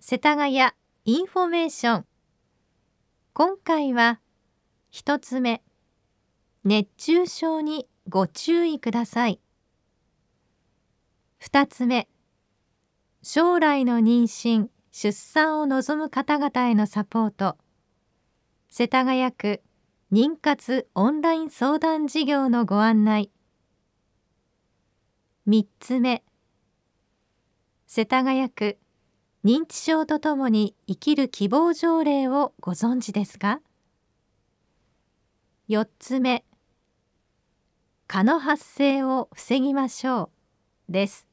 世田谷インフォメーション今回は1つ目熱中症にご注意ください2つ目将来の妊娠出産を望む方々へのサポート世田谷区妊活オンライン相談事業のご案内3つ目世田谷区認知症とともに生きる希望条例をご存知ですか4つ目蚊の発生を防ぎましょうです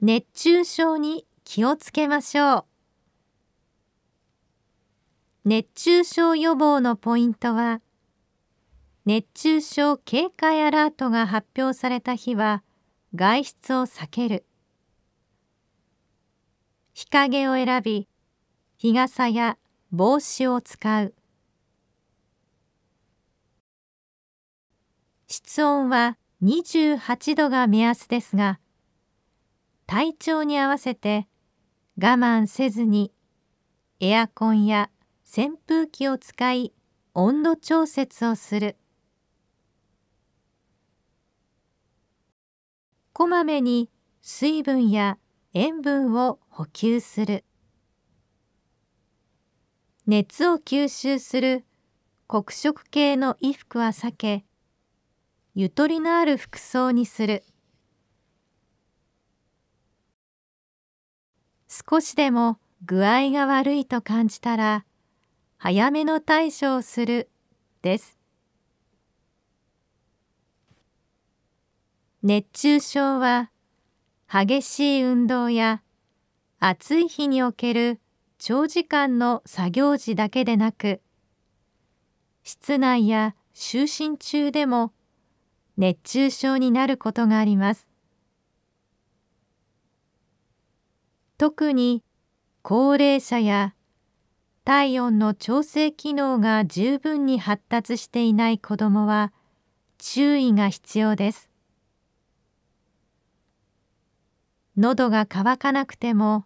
熱中症に気をつけましょう熱中症予防のポイントは熱中症警戒アラートが発表された日は外出を避ける日陰を選び日傘や帽子を使う室温は28度が目安ですが体調に合わせて我慢せずにエアコンや扇風機を使い温度調節をするこまめに水分や塩分を補給する熱を吸収する黒色系の衣服は避けゆとりのある服装にする。少しでも具合が悪いと感じたら早めの対処をするです熱中症は激しい運動や暑い日における長時間の作業時だけでなく室内や就寝中でも熱中症になることがあります特に高齢者や体温の調整機能が十分に発達していない子どもは注意が必要です。喉が渇かなくても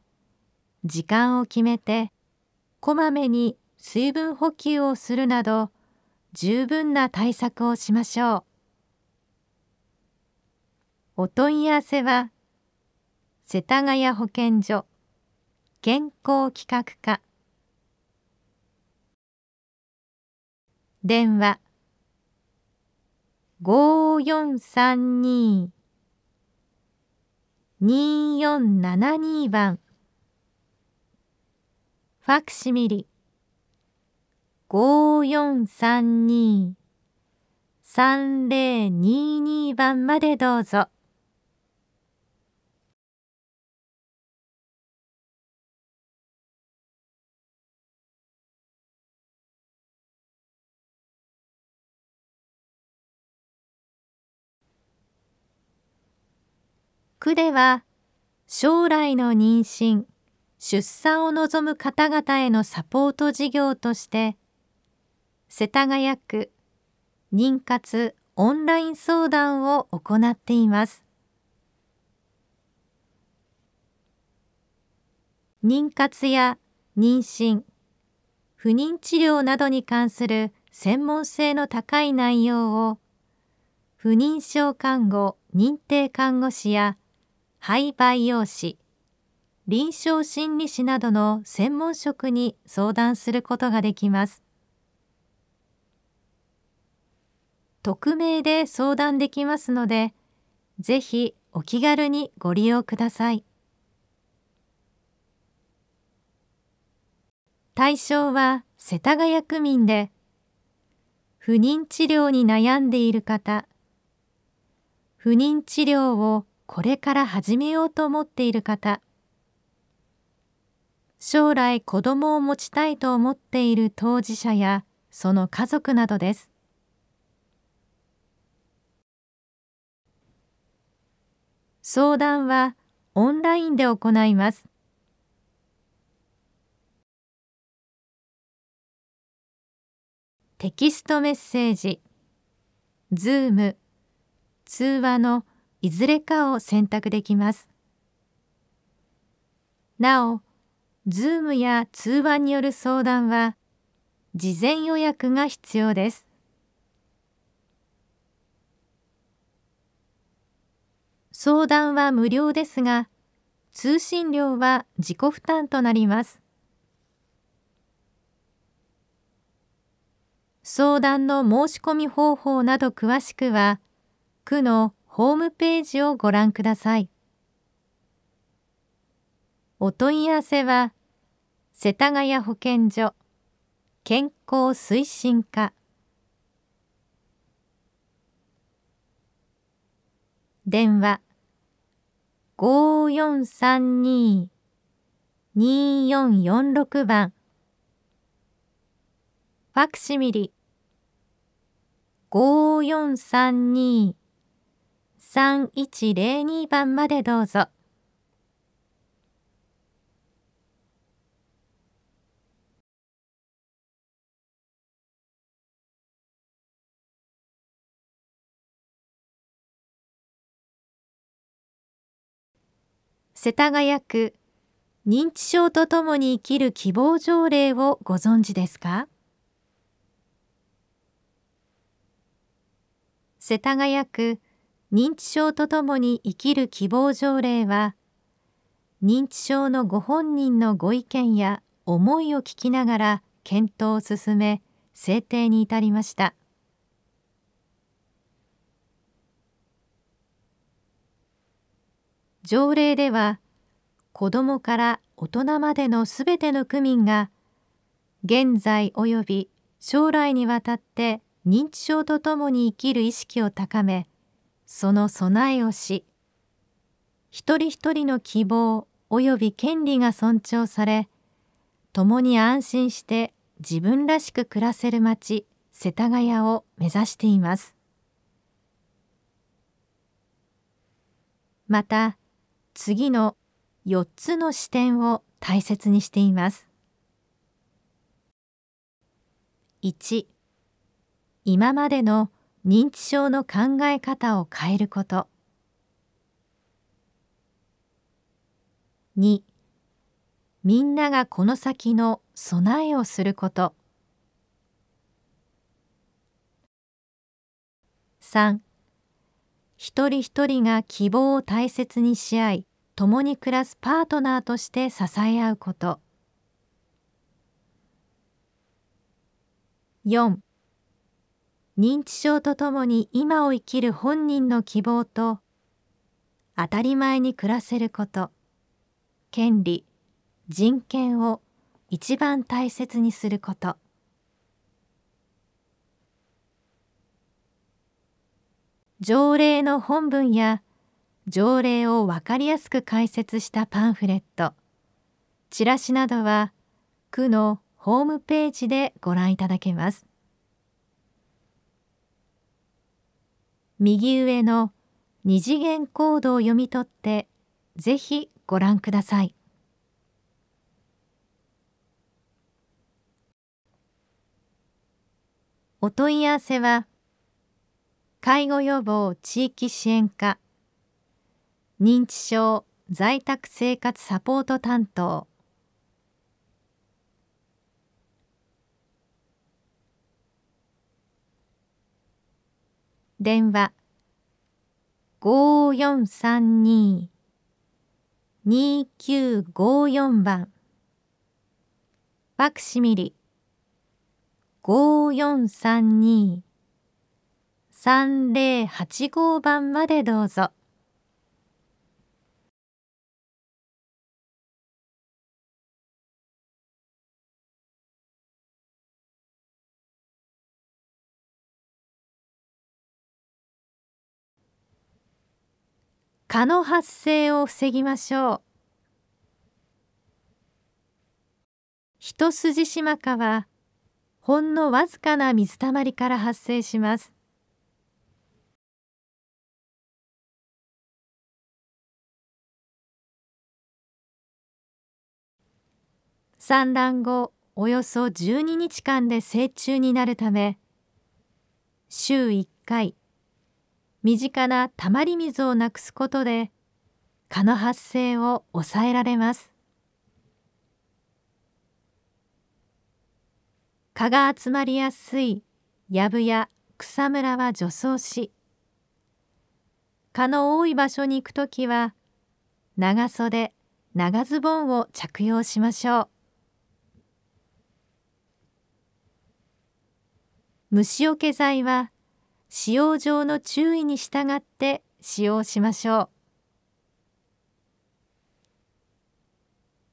時間を決めてこまめに水分補給をするなど十分な対策をしましょう。お問い合わせは世田谷保健所健康企画課電話五四三二二四七二番ファクシミリ五四三二三零二二番までどうぞ。区では将来の妊娠出産を望む方々へのサポート事業として世田谷区妊活オンライン相談を行っています妊活や妊娠不妊治療などに関する専門性の高い内容を不妊症看護認定看護師や廃培養士臨床心理士などの専門職に相談することができます匿名で相談できますのでぜひお気軽にご利用ください対象は世田谷区民で不妊治療に悩んでいる方不妊治療をこれから始めようと思っている方将来子供を持ちたいと思っている当事者やその家族などです相談はオンラインで行いますテキストメッセージ Zoom 通話のいずれかを選択できます。なお、Zoom や通話による相談は、事前予約が必要です。相談は無料ですが、通信料は自己負担となります。相談の申し込み方法など詳しくは、区のホームページをご覧ください。お問い合わせは、世田谷保健所健康推進課電話5432-2446番ファクシミリ5432三一零二番までどうぞ。世田谷区認知症とともに生きる希望条例をご存知ですか世田谷区認知症とともに生きる希望条例は認知症のご本人のご意見や思いを聞きながら検討を進め制定に至りました条例では子どもから大人までのすべての区民が現在および将来にわたって認知症とともに生きる意識を高めその備えをし一人一人の希望及び権利が尊重され共に安心して自分らしく暮らせる町世田谷を目指していますまた次の4つの視点を大切にしています1今までの「認知症の考え方を変えること2みんながこの先の備えをすること3一人一人が希望を大切にし合い共に暮らすパートナーとして支え合うこと4認知症とともに今を生きる本人の希望と当たり前に暮らせること権利人権を一番大切にすること条例の本文や条例を分かりやすく解説したパンフレットチラシなどは区のホームページでご覧いただけます。右上の二次元コードを読み取ってぜひご覧くださいお問い合わせは介護予防地域支援課認知症在宅生活サポート担当電話5432-2954番ファクシミリ5432-3085番までどうぞ。蚊の発生を防ぎましょう一筋シマカはほんのわずかな水たまりから発生します産卵後およそ12日間で成虫になるため週1回身近なたまり水をなくすことで蚊の発生を抑えられます蚊が集まりやすい藪や草むらは除草し蚊の多い場所に行くときは長袖長ズボンを着用しましょう虫除け剤は使用上の注意に従って使用しましょう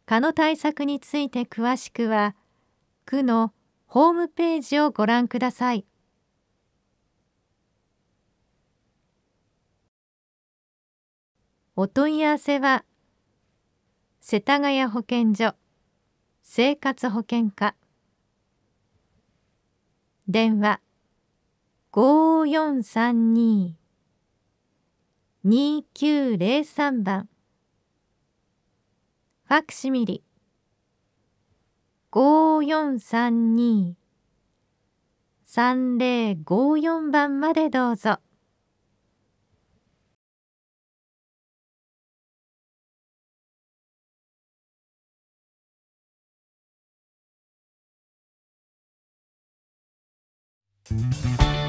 蚊の対策について詳しくは区のホームページをご覧くださいお問い合わせは世田谷保健所生活保健課電話五4 3 2 2 9 0 3番ファクシミリ5432-3054番までどうぞ。Thank you.